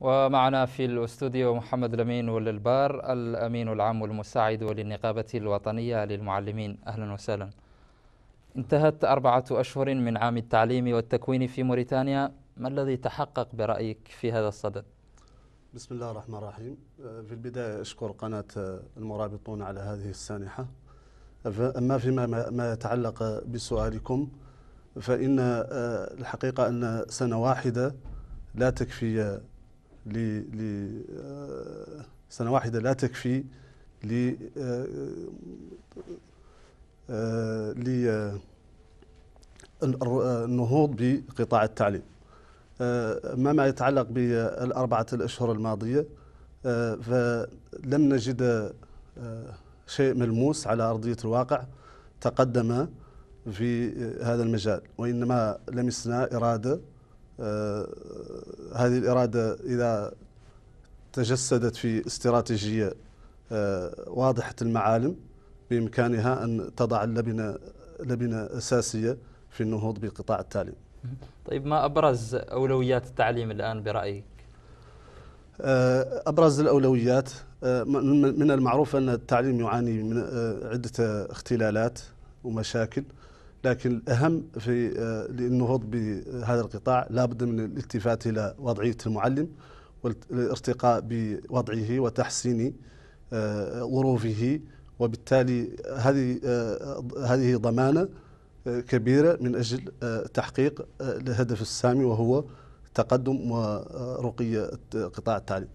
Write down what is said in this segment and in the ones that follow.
ومعنا في الاستوديو محمد الامين وللبار الامين العام المساعد للنقابه الوطنيه للمعلمين اهلا وسهلا. انتهت اربعه اشهر من عام التعليم والتكوين في موريتانيا، ما الذي تحقق برايك في هذا الصدد؟ بسم الله الرحمن الرحيم. آه، في البدايه اشكر قناه آه، المرابطون على هذه السانحه. اما فيما ما يتعلق بسؤالكم فان آه، الحقيقه ان سنه واحده لا تكفي لسنة آه، واحدة لا تكفي ل آه، آه، للنهوض بقطاع التعليم ما ما يتعلق بالأربعة الأشهر الماضية فلم نجد شيء ملموس على أرضية الواقع تقدم في هذا المجال وإنما لمسنا إرادة آه، هذه الإرادة إذا تجسدت في استراتيجية آه، واضحة المعالم بإمكانها أن تضع اللبنة لبنة أساسية في النهوض بقطاع التعليم طيب ما أبرز أولويات التعليم الآن برأيك؟ آه، أبرز الأولويات من المعروف أن التعليم يعاني من عدة اختلالات ومشاكل لكن الأهم في آه، للنهوض بهذا القطاع لابد من الالتفات إلى وضعية المعلم والارتقاء بوضعه وتحسين ظروفه آه، وبالتالي هذه آه، هذه ضمانة كبيرة من أجل تحقيق الهدف السامي وهو تقدم ورقي قطاع التعليم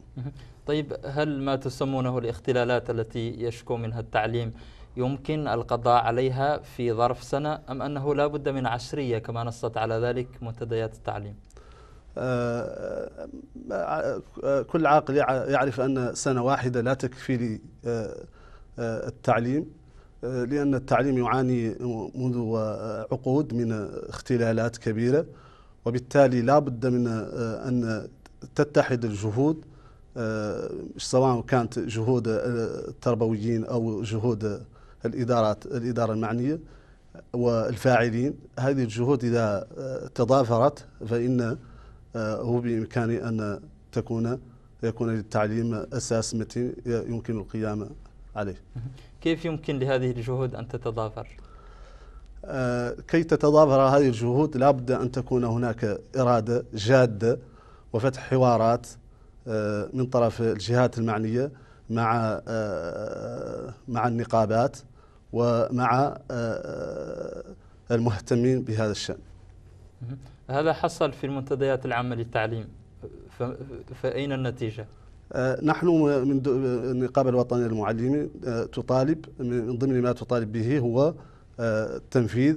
طيب هل ما تسمونه الاختلالات التي يشكو منها التعليم يمكن القضاء عليها في ظرف سنة أم أنه لا بد من عشرية كما نصت على ذلك منتديات التعليم آه، آه، آه، كل عاقل يعرف أن سنة واحدة لا تكفي للتعليم لأن التعليم يعاني منذ عقود من اختلالات كبيرة وبالتالي لا بد من أن تتحد الجهود سواء كانت جهود التربويين أو جهود الادارات الاداره المعنيه والفاعلين هذه الجهود اذا آه، تضافرت فان آه، هو بإمكان ان تكون يكون للتعليم اساس متين يمكن القيام عليه. كيف يمكن لهذه الجهود ان تتضافر؟ آه، كي تتضافر هذه الجهود لابد ان تكون هناك اراده جاده وفتح حوارات من طرف الجهات المعنيه مع مع النقابات ومع آه، آه، المهتمين بهذا الشأن هذا حصل في المنتديات العامة للتعليم فأين النتيجة؟ آه، نحن من النقابة الوطنية للمعلمين تطالب من ضمن ما تطالب به هو تنفيذ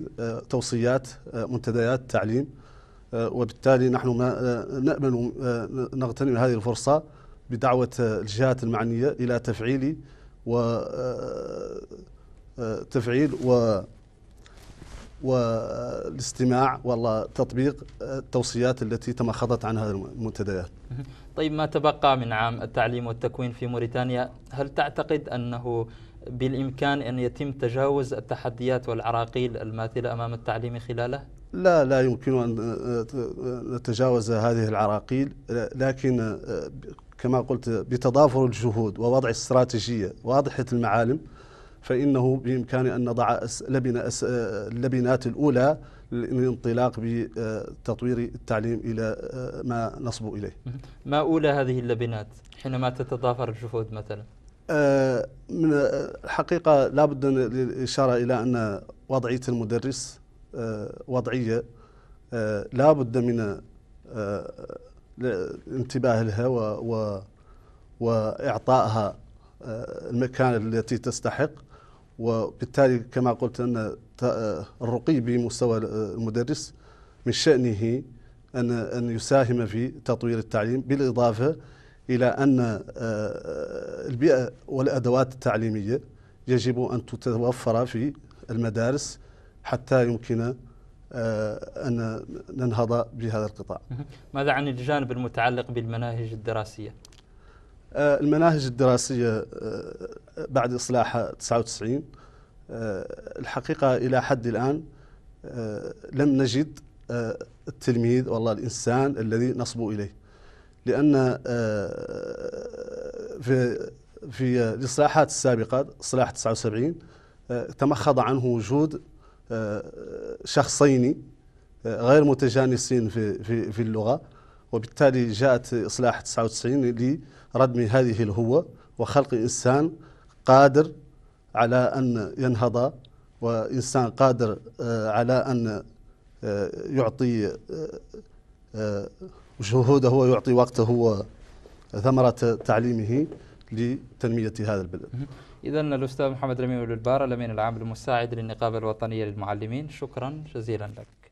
توصيات منتديات التعليم وبالتالي نحن ما نأمل نغتنم هذه الفرصة بدعوة الجهات المعنية إلى تفعيل و تفعيل و والاستماع والله تطبيق التوصيات التي تمخضت عنها المنتديات. طيب ما تبقى من عام التعليم والتكوين في موريتانيا، هل تعتقد انه بالامكان ان يتم تجاوز التحديات والعراقيل الماثله امام التعليم خلاله؟ لا لا يمكن ان نتجاوز هذه العراقيل لكن كما قلت بتضافر الجهود ووضع استراتيجيه واضحه المعالم فإنه بإمكاني أن نضع لبنة اللبنات الأولى للانطلاق بتطوير التعليم إلى ما نصب إليه ما أولى هذه اللبنات حينما تتضافر الجهود مثلا؟ أه، من الحقيقة لابد الإشارة إلى أن وضعية المدرس أه، وضعية أه، لابد من الانتباه لها و وإعطائها المكان التي تستحق وبالتالي كما قلت أن الرقي بمستوى المدرس من شأنه أن أن يساهم في تطوير التعليم بالإضافة إلى أن آه، البيئة والأدوات التعليمية يجب أن تتوفر في المدارس حتى يمكن آه، أن ننهض بهذا القطاع ماذا عن الجانب المتعلق بالمناهج الدراسية؟ آه، المناهج الدراسية بعد إصلاح 99 آه، الحقيقة إلى حد الآن آه، لم نجد آه، التلميذ والله الإنسان الذي نصبو إليه لأن في في الإصلاحات السابقة إصلاح 79 تمخض عنه وجود شخصين غير متجانسين في في في اللغة وبالتالي جاءت إصلاح 99 لردم هذه الهوة وخلق إنسان قادر على أن ينهض وإنسان قادر آه، على أن آه، يعطي آه، جهوده ويعطي وقته وثمرة تعليمه لتنمية هذا البلد إذا الأستاذ محمد رميم البارة الأمين العام المساعد للنقابة الوطنية للمعلمين شكرا جزيلا لك